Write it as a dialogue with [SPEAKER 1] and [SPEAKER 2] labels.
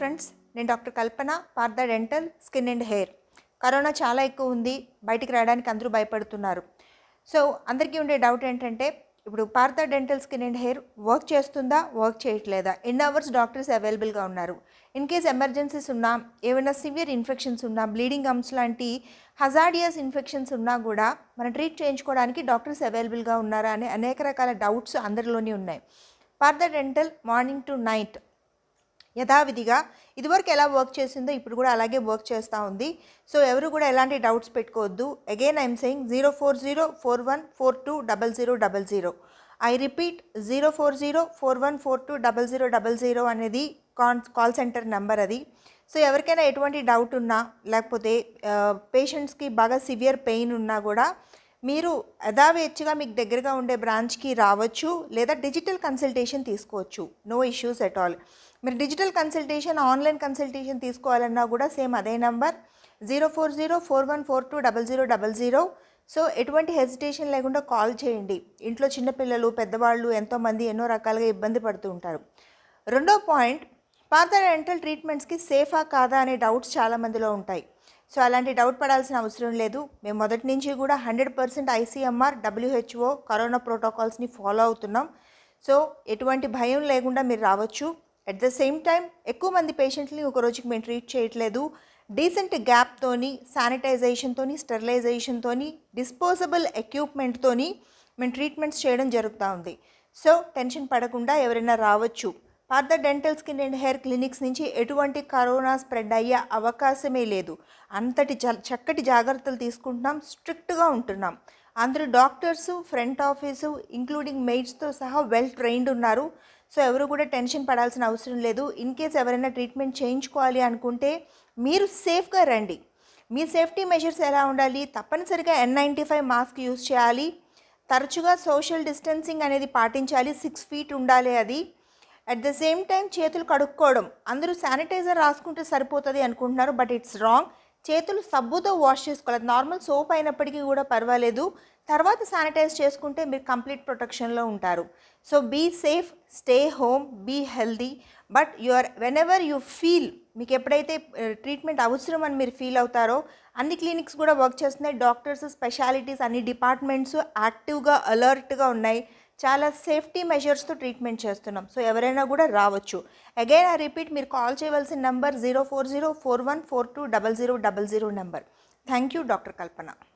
[SPEAKER 1] friends నేను doctor Kalpana Partha dental skin and hair corona చాలా ఎక్కువ ఉంది బయటికి రావడానికి అందరూ భయపడుతున్నారు సో అందరికీ ఉండే డౌట్ ఏంటంటే ఇప్పుడు Partha dental skin and hair work చేస్తుందా వర్క్ చేయట్లేదా ఎన్ని అవర్స్ డాక్టర్స్ అవైలబుల్గా ఉన్నారు ఇన్ కేస్ ఎమర్జెన్సీస్ ఉన్నా ఏమైనా సివియర్ ఇన్ఫెక్షన్స్ ఉన్నా బ్లీడింగ్ గమ్స్ లాంటి హజార్డియస్ ఇన్ఫెక్షన్స్ ఉన్నా కూడా మనం ట్రీట్ చేయించుకోవడానికి డాక్టర్స్ అవైలబుల్గా ఉన్నారా అనే అనేక రకాల డౌట్స్ అందరిలోనే ఉన్నాయి Partha dental morning to night యథావిధిగా ఇదివరకు ఎలా వర్క్ చేసిందో ఇప్పుడు కూడా అలాగే వర్క్ చేస్తూ ఉంది సో ఎవరు కూడా ఎలాంటి డౌట్స్ పెట్టుకోవద్దు again I'm saying zero four zero four one four two double zero double zero I repeat zero four zero four one four two double zero double zero అనేది కాన్ కాల్ సెంటర్ నెంబర్ అది so ఎవరికైనా ఎటువంటి doubt ఉన్నా లేకపోతే పేషెంట్స్కి uh, బాగా severe pain ఉన్నా కూడా మీరు యథావేచ్ఛగా మీకు దగ్గరగా ఉండే బ్రాంచ్కి రావచ్చు లేదా డిజిటల్ కన్సల్టేషన్ తీసుకోవచ్చు నో ఇష్యూస్ ఎట్ ఆల్ మీరు డిజిటల్ కన్సల్టేషన్ ఆన్లైన్ కన్సల్టేషన్ తీసుకోవాలన్నా కూడా సేమ్ అదే number zero four zero four one four two double zero double zero so ఎటువంటి హెజిటేషన్ లేకుండా కాల్ చేయండి ఇంట్లో చిన్నపిల్లలు పెద్దవాళ్ళు ఎంతోమంది ఎన్నో రకాలుగా ఇబ్బంది పడుతూ ఉంటారు రెండో పాయింట్ పాత డెంటల్ ట్రీట్మెంట్స్కి సేఫా కాదా అనే డౌట్స్ చాలామందిలో ఉంటాయి సో అలాంటి డౌట్ పడాల్సిన అవసరం లేదు మేము మొదటి నుంచి కూడా hundred percent ICMR WHO corona ప్రోటోకాల్స్ని ఫాలో అవుతున్నాం సో ఎటువంటి భయం లేకుండా మీరు రావచ్చు అట్ ద సేమ్ టైం ఎక్కువ మంది పేషెంట్ని ఒక రోజుకి మేము ట్రీట్ చేయట్లేదు డీసెంట్ గ్యాప్తోని శానిటైజేషన్తోని స్టెరిలైజేషన్తోని డిస్పోజబుల్ ఎక్విప్మెంట్తోని మేము ట్రీట్మెంట్స్ చేయడం జరుగుతూ ఉంది సో టెన్షన్ పడకుండా ఎవరైనా రావచ్చు Partha dental skin and hair clinics నుంచి ఎటువంటి కరోనా స్ప్రెడ్ అయ్యే అవకాశమే లేదు అంతటి చక్కటి జాగ్రత్తలు తీసుకుంటున్నాం స్ట్రిక్ట్గా ఉంటున్నాం అందరూ డాక్టర్సు ఫ్రంట్ ఆఫీసు ఇంక్లూడింగ్ మెయిడ్స్తో సహా వెల్ ట్రైన్డ్ ఉన్నారు సో ఎవరు కూడా టెన్షన్ పడాల్సిన అవసరం లేదు ఇన్ కేస్ ఎవరైనా ట్రీట్మెంట్ చేయించుకోవాలి అనుకుంటే మీరు సేఫ్గా రండి మీ సేఫ్టీ మెజర్స్ ఎలా ఉండాలి తప్పనిసరిగా N ninety five mask use చేయాలి తరచుగా సోషల్ డిస్టెన్సింగ్ అనేది పాటించాలి సిక్స్ ఫీట్ ఉండాలి అది అట్ ద సేమ్ టైం చేతులు కడుక్కోవడం అందరూ శానిటైజర్ రాసుకుంటే సరిపోతుంది అనుకుంటున్నారు బట్ ఇట్స్ రాంగ్ చేతులు సబ్బుతో వాష్ చేసుకోవాలి నార్మల్ సోప్ అయినప్పటికీ కూడా పర్వాలేదు తర్వాత శానిటైజ్ చేసుకుంటే మీరు కంప్లీట్ ప్రొటెక్షన్లో ఉంటారు so be safe stay home be healthy but your whenever you feel మీకు ఎప్పుడైతే ట్రీట్మెంట్ uh, అవసరం అని మీరు ఫీల్ అవుతారో అన్ని క్లినిక్స్ కూడా వర్క్ చేస్తున్నాయి డాక్టర్స్ స్పెషాలిటీస్ అన్ని డిపార్ట్మెంట్స్ యాక్టివ్గా అలర్ట్గా ఉన్నాయి చాలా సేఫ్టీ మెజర్స్తో ట్రీట్మెంట్ చేస్తున్నాం సో ఎవరైనా కూడా రావచ్చు అగైన్ ఆ రిపీట్ మీరు కాల్ చేయవలసిన number zero four zero four one four two double zero double zero number thank you doctor Kalpana